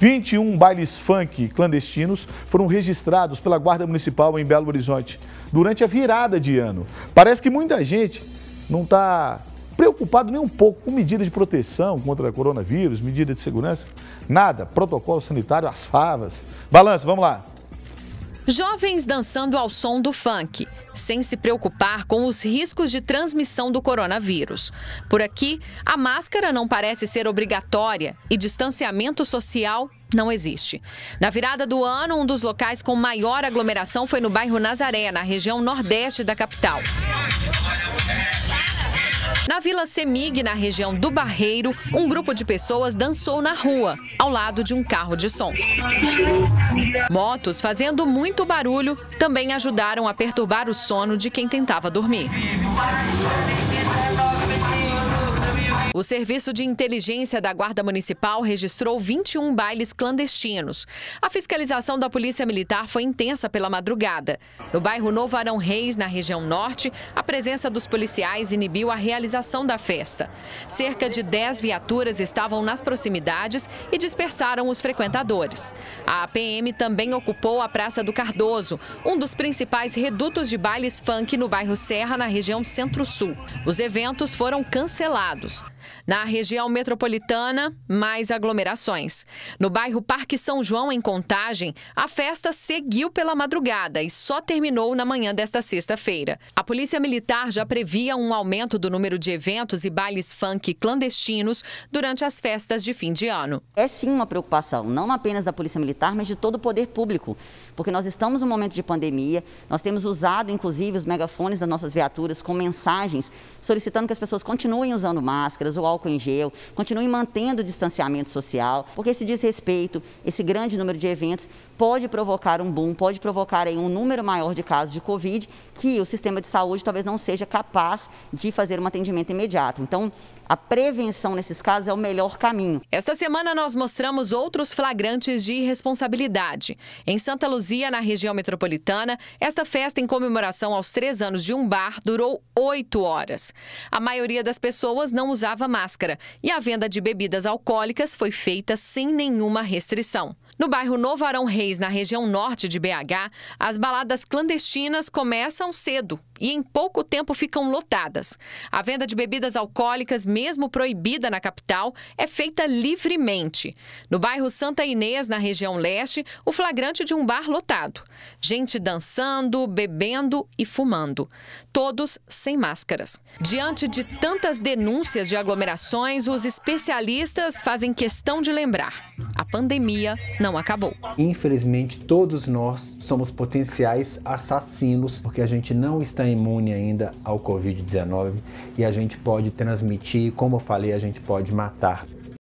21 bailes funk clandestinos foram registrados pela Guarda Municipal em Belo Horizonte durante a virada de ano. Parece que muita gente não está preocupado nem um pouco com medidas de proteção contra coronavírus, medidas de segurança, nada, protocolo sanitário, as favas. Balança, vamos lá. Jovens dançando ao som do funk, sem se preocupar com os riscos de transmissão do coronavírus. Por aqui, a máscara não parece ser obrigatória e distanciamento social não existe. Na virada do ano, um dos locais com maior aglomeração foi no bairro Nazaré, na região nordeste da capital. Na Vila Semig, na região do Barreiro, um grupo de pessoas dançou na rua, ao lado de um carro de som. Motos fazendo muito barulho também ajudaram a perturbar o sono de quem tentava dormir. O Serviço de Inteligência da Guarda Municipal registrou 21 bailes clandestinos. A fiscalização da Polícia Militar foi intensa pela madrugada. No bairro Novo Arão Reis, na região norte, a presença dos policiais inibiu a realização da festa. Cerca de 10 viaturas estavam nas proximidades e dispersaram os frequentadores. A APM também ocupou a Praça do Cardoso, um dos principais redutos de bailes funk no bairro Serra, na região centro-sul. Os eventos foram cancelados. Na região metropolitana, mais aglomerações. No bairro Parque São João, em Contagem, a festa seguiu pela madrugada e só terminou na manhã desta sexta-feira. A Polícia Militar já previa um aumento do número de eventos e bailes funk clandestinos durante as festas de fim de ano. É sim uma preocupação, não apenas da Polícia Militar, mas de todo o poder público, porque nós estamos num momento de pandemia, nós temos usado, inclusive, os megafones das nossas viaturas com mensagens solicitando que as pessoas continuem usando máscaras, o álcool em gel, continue mantendo o distanciamento social, porque esse desrespeito, esse grande número de eventos, pode provocar um boom, pode provocar aí, um número maior de casos de Covid, que o sistema de saúde talvez não seja capaz de fazer um atendimento imediato. Então, a prevenção nesses casos é o melhor caminho. Esta semana nós mostramos outros flagrantes de irresponsabilidade. Em Santa Luzia, na região metropolitana, esta festa em comemoração aos três anos de um bar durou oito horas. A maioria das pessoas não usava máscara e a venda de bebidas alcoólicas foi feita sem nenhuma restrição. No bairro Novo Arão Reis, na região norte de BH, as baladas clandestinas começam cedo e em pouco tempo ficam lotadas. A venda de bebidas alcoólicas, mesmo mesmo proibida na capital, é feita livremente. No bairro Santa Inês, na região leste, o flagrante é de um bar lotado. Gente dançando, bebendo e fumando. Todos sem máscaras. Diante de tantas denúncias de aglomerações, os especialistas fazem questão de lembrar pandemia não acabou. Infelizmente, todos nós somos potenciais assassinos porque a gente não está imune ainda ao Covid-19 e a gente pode transmitir, como eu falei, a gente pode matar.